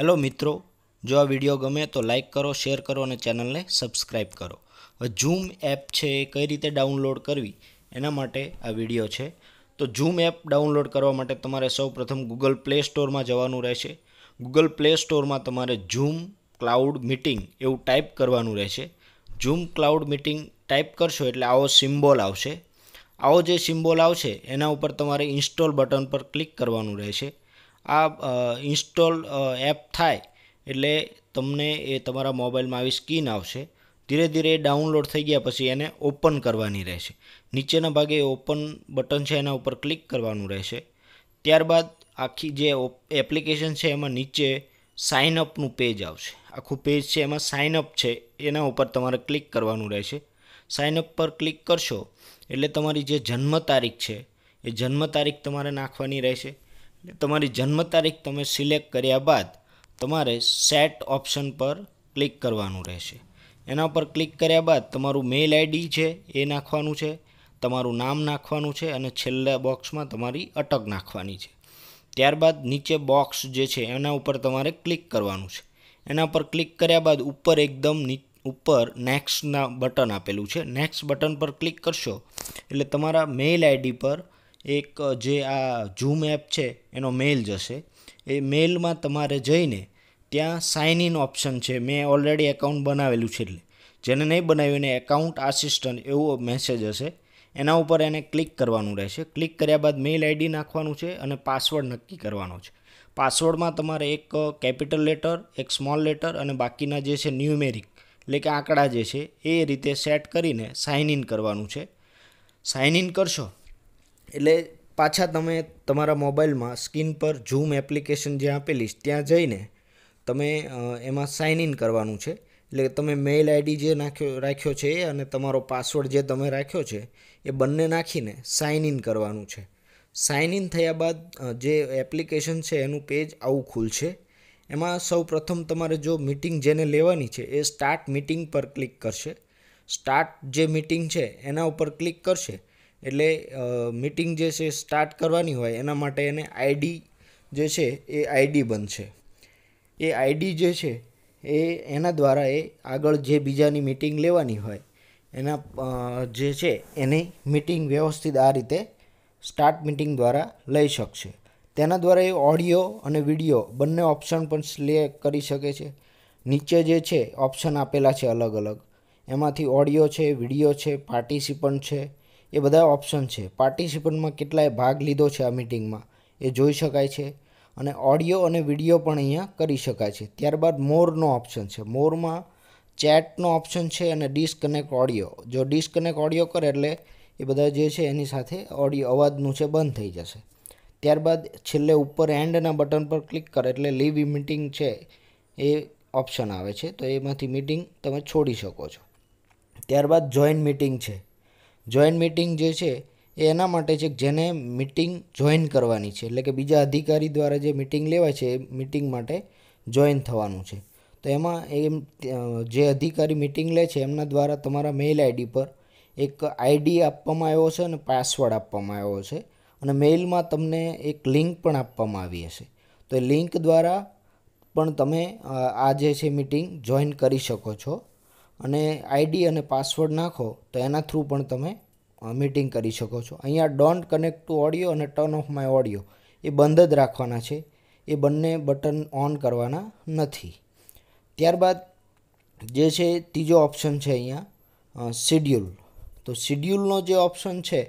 hello મિત્રો જો આ વિડીયો ગમે તો લાઇક કરો શેર કરો અને ચેનલને સબસ્ક્રાઈબ કરો હવે ઝૂમ એપ છે એ કઈ રીતે ડાઉનલોડ કરવી એના માટે આ વિડીયો છે તો ઝૂમ એપ ડાઉનલોડ કરવા માટે તમારે સૌપ્રથમ ગૂગલ પ્લે સ્ટોરમાં જવાનું રહેશે ગૂગલ પ્લે સ્ટોરમાં તમારે ઝૂમ ક્લાઉડ મિટિંગ એવું ટાઈપ કરવાનું રહેશે ઝૂમ ક્લાઉડ મિટિંગ ટાઈપ કરશો એટલે આવો સિમ્બોલ આવશે આવો જે સિમ્બોલ આવશે એના ઉપર તમારે ઇન્સ્ટોલ બટન પર ક્લિક કરવાનું રહેશે આ ઇન્સ્ટોલ એપ થાય એટલે તમને એ તમારા મોબાઈલમાં આવી સ્કીન આવશે ધીરે ધીરે એ ડાઉનલોડ થઈ ગયા પછી એને ઓપન કરવાની રહેશે નીચેના ભાગે ઓપન બટન છે એના ઉપર ક્લિક કરવાનું રહેશે ત્યારબાદ આખી જે એપ્લિકેશન છે એમાં નીચે સાઇન અપનું પેજ આવશે આખું પેજ છે એમાં સાઇન અપ છે એના ઉપર તમારે ક્લિક કરવાનું રહેશે સાઇન અપ પર ક્લિક કરશો એટલે તમારી જે જન્મ તારીખ છે એ જન્મ તારીખ તમારે નાખવાની રહેશે તમારી જન્મ તારીખ તમે સિલેક્ટ કર્યા બાદ તમારે સેટ ઓપ્શન પર ક્લિક કરવાનું રહેશે એના પર ક્લિક કર્યા બાદ તમારું મેઇલ આઈડી છે એ નાખવાનું છે તમારું નામ નાખવાનું છે અને છેલ્લા બોક્સમાં તમારી અટક નાખવાની છે ત્યારબાદ નીચે બોક્સ જે છે એના ઉપર તમારે ક્લિક કરવાનું છે એના પર ક્લિક કર્યા બાદ ઉપર એકદમ ઉપર નેક્સ્ટના બટન આપેલું છે નેક્સ્ટ બટન પર ક્લિક કરશો એટલે તમારા મેઇલ આઈડી પર એક જે આ ઝૂમ એપ છે એનો મેલ જશે એ મેલમાં તમારે જઈને ત્યાં સાઇન ઇન ઓપ્શન છે મેં ઓલરેડી એકાઉન્ટ બનાવેલું છે એટલે જેને નહીં બનાવ્યું એને એકાઉન્ટ આસિસ્ટન્ટ એવો મેસેજ હશે એના ઉપર એને ક્લિક કરવાનું રહેશે ક્લિક કર્યા બાદ મેઇલ આઈડી નાખવાનું છે અને પાસવર્ડ નક્કી કરવાનો છે પાસવર્ડમાં તમારે એક કેપિટલ લેટર એક સ્મોલ લેટર અને બાકીના જે છે ન્યુમેરિક એટલે કે આંકડા જે છે એ રીતે સેટ કરીને સાઇન ઇન કરવાનું છે સાઇન ઇન કરશો એટલે પાછા તમે તમારા મોબાઈલમાં સ્ક્રીન પર ઝૂમ એપ્લિકેશન જે આપેલી છે ત્યાં જઈને તમે એમાં સાઇન ઇન કરવાનું છે એટલે તમે મેઇલ આઈડી જે નાખ્યો રાખ્યો છે એ અને તમારો પાસવર્ડ જે તમે રાખ્યો છે એ બંને નાખીને સાઇન ઇન કરવાનું છે સાઇન ઇન થયા બાદ જે એપ્લિકેશન છે એનું પેજ આવું ખુલશે એમાં સૌ પ્રથમ તમારે જો મિટિંગ જેને લેવાની છે એ સ્ટાર્ટ મિટિંગ પર ક્લિક કરશે સ્ટાર્ટ જે મિટિંગ છે એના ઉપર ક્લિક કરશે એટલે મિટિંગ જે છે સ્ટાર્ટ કરવાની હોય એના માટે એને આઈડી જે છે એ આઈડી બનશે એ આઈડી જે છે એ એના દ્વારા એ આગળ જે બીજાની મિટિંગ લેવાની હોય એના જે છે એની મિટિંગ વ્યવસ્થિત આ રીતે સ્ટાર્ટ મિટિંગ દ્વારા લઈ શકશે તેના દ્વારા એ ઓડિયો અને વિડીયો બંને ઓપ્શન પણ સિલેક્ટ કરી શકે છે નીચે જે છે ઓપ્શન આપેલા છે અલગ અલગ એમાંથી ઓડિયો છે વિડીયો છે પાર્ટિસિપન્ટ છે એ બધા ઓપ્શન છે પાર્ટિસિપન્ટમાં કેટલાય ભાગ લીધો છે આ મિટિંગમાં એ જોઈ શકાય છે અને ઓડિયો અને વિડીયો પણ અહીંયા કરી શકાય છે ત્યારબાદ મોરનો ઓપ્શન છે મોરમાં ચેટનો ઓપ્શન છે અને ડિસ્કનેક્ટ ઓડિયો જો ડિસ્કનેક્ટ ઓડિયો કરે એટલે એ બધા જે છે એની સાથે ઓડિયો અવાજનું છે બંધ થઈ જશે ત્યારબાદ છેલ્લે ઉપર એન્ડના બટન પર ક્લિક કરે એટલે લીવ મિટિંગ છે એ ઓપ્શન આવે છે તો એમાંથી મિટિંગ તમે છોડી શકો છો ત્યારબાદ જોઈન મિટિંગ છે જોઈન્ટ મિટિંગ જે છે એ એના માટે છે જેને મિટિંગ જોઈન કરવાની છે એટલે કે બીજા અધિકારી દ્વારા જે મિટિંગ લેવાય છે એ મિટિંગ માટે જોઈન થવાનું છે તો એમાં એમ જે અધિકારી મિટિંગ લે છે એમના દ્વારા તમારા મેઇલ આઈડી પર એક આઈડી આપવામાં આવ્યો છે અને પાસવર્ડ આપવામાં આવ્યો છે અને મેઇલમાં તમને એક લિંક પણ આપવામાં આવી હશે તો એ લિંક દ્વારા પણ તમે આ જે છે મિટિંગ જોઈન કરી શકો છો અને આઈડી અને પાસવર્ડ નાખો તો એના થ્રુ પણ તમે મીટિંગ કરી શકો છો અહીંયા ડોન્ટ કનેક્ટ ટુ ઓડિયો અને ટર્ન ઓફ માય ઓડિયો એ બંધ જ રાખવાના છે એ બંને બટન ઓન કરવાના નથી ત્યારબાદ જે છે ત્રીજો ઓપ્શન છે અહીંયા શિડ્યુલ તો શિડ્યુલનો જે ઓપ્શન છે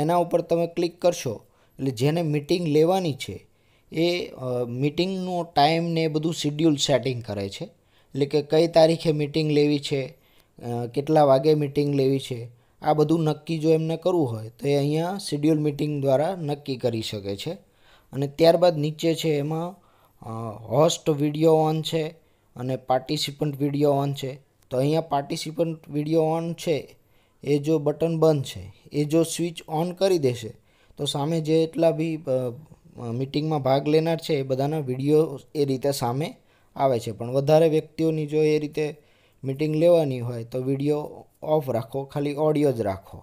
એના ઉપર તમે ક્લિક કરશો એટલે જેને મિટિંગ લેવાની છે એ મીટિંગનો ટાઈમ ને એ બધું શિડ્યુલ સેટિંગ કરે છે એટલે કે કઈ તારીખે મિટિંગ લેવી છે કેટલા વાગે મિટિંગ લેવી છે આ બધું નક્કી જો એમને કરવું હોય તો એ અહીંયા શિડ્યુલ મિટિંગ દ્વારા નક્કી કરી શકે છે અને ત્યારબાદ નીચે છે એમાં હોસ્ટ વિડીયો ઓન છે અને પાર્ટિસિપન્ટ વિડીયો ઓન છે તો અહીંયા પાર્ટિસિપન્ટ વિડીયો ઓન છે એ જો બટન બંધ છે એ જો સ્વિચ ઓન કરી દેશે તો સામે જેટલા બી મિટિંગમાં ભાગ લેનાર છે એ બધાના વિડીયો એ રીતે સામે આવે છે પણ વધારે વ્યક્તિઓની જો એ રીતે મિટિંગ લેવાની હોય તો વિડીયો ઓફ રાખો ખાલી ઓડિયો જ રાખો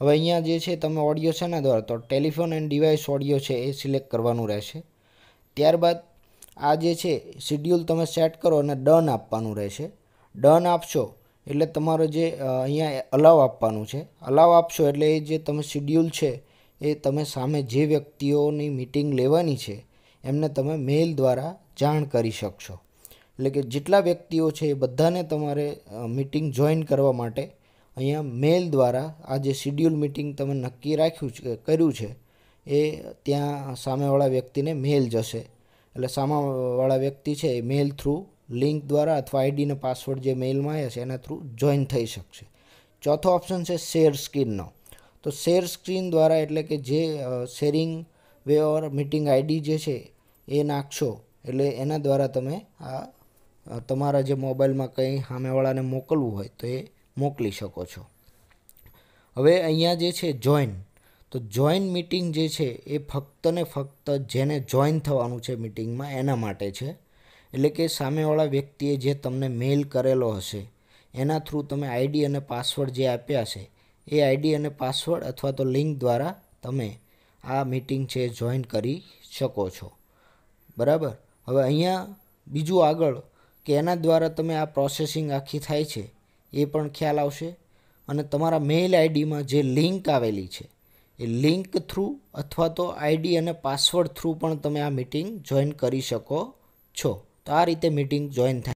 હવે અહીંયા જે છે તમે ઓડિયો છે ને દ્વારા તો ટેલિફોન એન્ડ ડિવાઇસ ઓડિયો છે એ સિલેક્ટ કરવાનું રહેશે ત્યારબાદ આ જે છે શિડ્યુલ તમે સેટ કરો અને ડન આપવાનું રહેશે ડન આપશો એટલે તમારો જે અહીંયા અલાવ આપવાનું છે અલાવ આપશો એટલે એ જે તમે શિડ્યુલ છે એ તમે સામે જે વ્યક્તિઓની મિટિંગ લેવાની છે એમને તમે મેઇલ દ્વારા જાણ કરી શકશો એટલે કે જેટલા વ્યક્તિઓ છે એ બધાને તમારે મિટિંગ જોઈન કરવા માટે અહીંયા મેલ દ્વારા આ જે શિડ્યુલ મિટિંગ તમે નક્કી રાખ્યું છે કર્યું છે એ ત્યાં સામેવાળા વ્યક્તિને મેલ જશે એટલે સામેવાળા વ્યક્તિ છે એ મેલ થ્રુ લિંક દ્વારા અથવા આઈડીનો પાસવર્ડ જે મેઇલમાં આવ્યા છે એના થ્રુ જોઈન થઈ શકશે ચોથો ઓપ્શન છે શેર સ્ક્રીનનો તો શેર સ્ક્રીન દ્વારા એટલે કે જે sharing way or meeting ID જે છે એ નાખશો એટલે એના દ્વારા તમે આ તમારા જે મોબાઈલમાં કંઈ સામેવાળાને મોકલવું હોય તો એ મોકલી શકો છો હવે અહીંયા જે છે જોઈન તો જોઈન મિટિંગ જે છે એ ફક્ત ને ફક્ત જેને જોઈન થવાનું છે મિટિંગમાં એના માટે છે એટલે કે સામેવાળા વ્યક્તિએ જે તમને મેઇલ કરેલો હશે એના થ્રુ તમે આઈડી અને પાસવર્ડ જે આપ્યા છે એ આઈડી અને પાસવર્ડ અથવા તો લિંક દ્વારા તમે આ મિટિંગ છે જોઈન કરી શકો છો બરાબર હવે અહીંયા બીજું આગળ કે એના દ્વારા તમે આ પ્રોસેસિંગ આખી થાય છે એ પણ ખ્યાલ આવશે અને તમારા મેઇલ આઈડીમાં જે લિંક આવેલી છે એ લિંક થ્રુ અથવા તો આઈડી અને પાસવર્ડ થ્રુ પણ તમે આ મિટિંગ જોઈન કરી શકો છો તો આ રીતે મિટિંગ જોઈન થાય